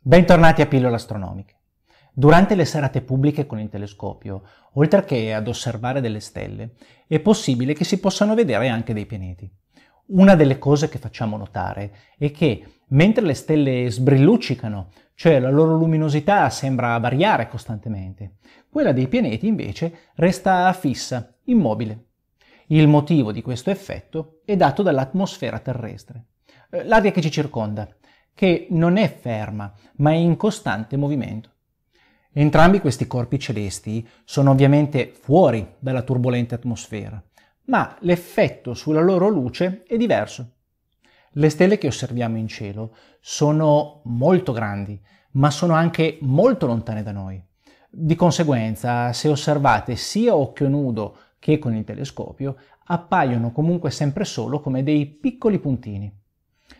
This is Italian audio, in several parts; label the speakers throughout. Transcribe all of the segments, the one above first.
Speaker 1: Bentornati a Pillole Astronomiche. Durante le serate pubbliche con il telescopio, oltre che ad osservare delle stelle, è possibile che si possano vedere anche dei pianeti. Una delle cose che facciamo notare è che mentre le stelle sbrilluccicano, cioè la loro luminosità sembra variare costantemente, quella dei pianeti invece resta fissa, immobile. Il motivo di questo effetto è dato dall'atmosfera terrestre, eh, l'aria che ci circonda, che non è ferma, ma è in costante movimento. Entrambi questi corpi celesti sono ovviamente fuori dalla turbolente atmosfera, ma l'effetto sulla loro luce è diverso. Le stelle che osserviamo in cielo sono molto grandi, ma sono anche molto lontane da noi. Di conseguenza, se osservate sia a occhio nudo che con il telescopio appaiono comunque sempre solo come dei piccoli puntini.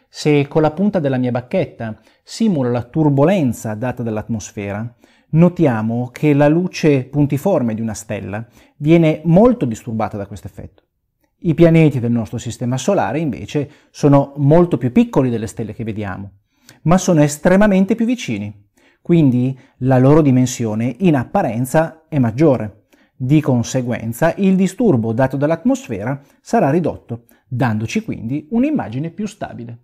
Speaker 1: Se con la punta della mia bacchetta simulo la turbolenza data dall'atmosfera, notiamo che la luce puntiforme di una stella viene molto disturbata da questo effetto. I pianeti del nostro sistema solare invece sono molto più piccoli delle stelle che vediamo, ma sono estremamente più vicini, quindi la loro dimensione in apparenza è maggiore. Di conseguenza il disturbo dato dall'atmosfera sarà ridotto, dandoci quindi un'immagine più stabile.